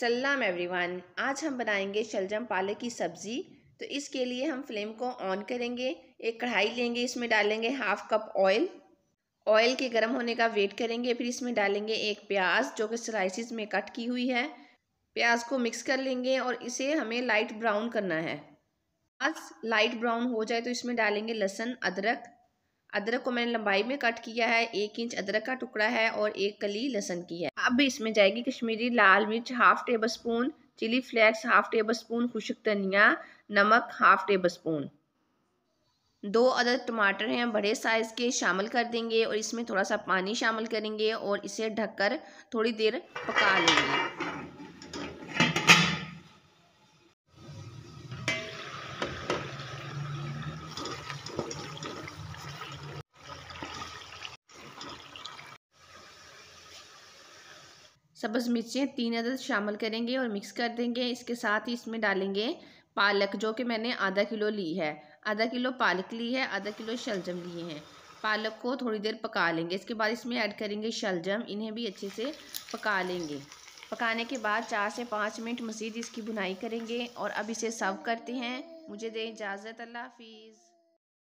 सलाम एवरीवन आज हम बनाएंगे शलजम पालक की सब्ज़ी तो इसके लिए हम फ्लेम को ऑन करेंगे एक कढ़ाई लेंगे इसमें डालेंगे हाफ कप ऑयल ऑयल के गर्म होने का वेट करेंगे फिर इसमें डालेंगे एक प्याज जो कि स्लाइसिस में कट की हुई है प्याज को मिक्स कर लेंगे और इसे हमें लाइट ब्राउन करना है प्याज लाइट ब्राउन हो जाए तो इसमें डालेंगे लहसुन अदरक अदरक को मैंने लंबाई में कट किया है एक इंच अदरक का टुकड़ा है और एक कली लहसन की है अब इसमें जाएगी कश्मीरी लाल मिर्च half tablespoon chili flakes half tablespoon खुशक धनिया नमक हाफ टेबल स्पून दो अदर टमाटर हैं बड़े साइज़ के शामिल कर देंगे और इसमें थोड़ा सा पानी शामिल करेंगे और इसे ढककर थोड़ी देर पका लेंगे सब्ज़ मिर्चें तीन अदद शामिल करेंगे और मिक्स कर देंगे इसके साथ ही इसमें डालेंगे पालक जो कि मैंने आधा किलो ली है आधा किलो पालक ली है आधा किलो शलजम लिए हैं पालक को थोड़ी देर पका लेंगे इसके बाद इसमें ऐड करेंगे शलजम इन्हें भी अच्छे से पका लेंगे पकाने के बाद चार से पाँच मिनट मज़ीद इसकी बुनाई करेंगे और अब इसे सर्व करते हैं मुझे दें इजाज़त अल्लाह हाफिज़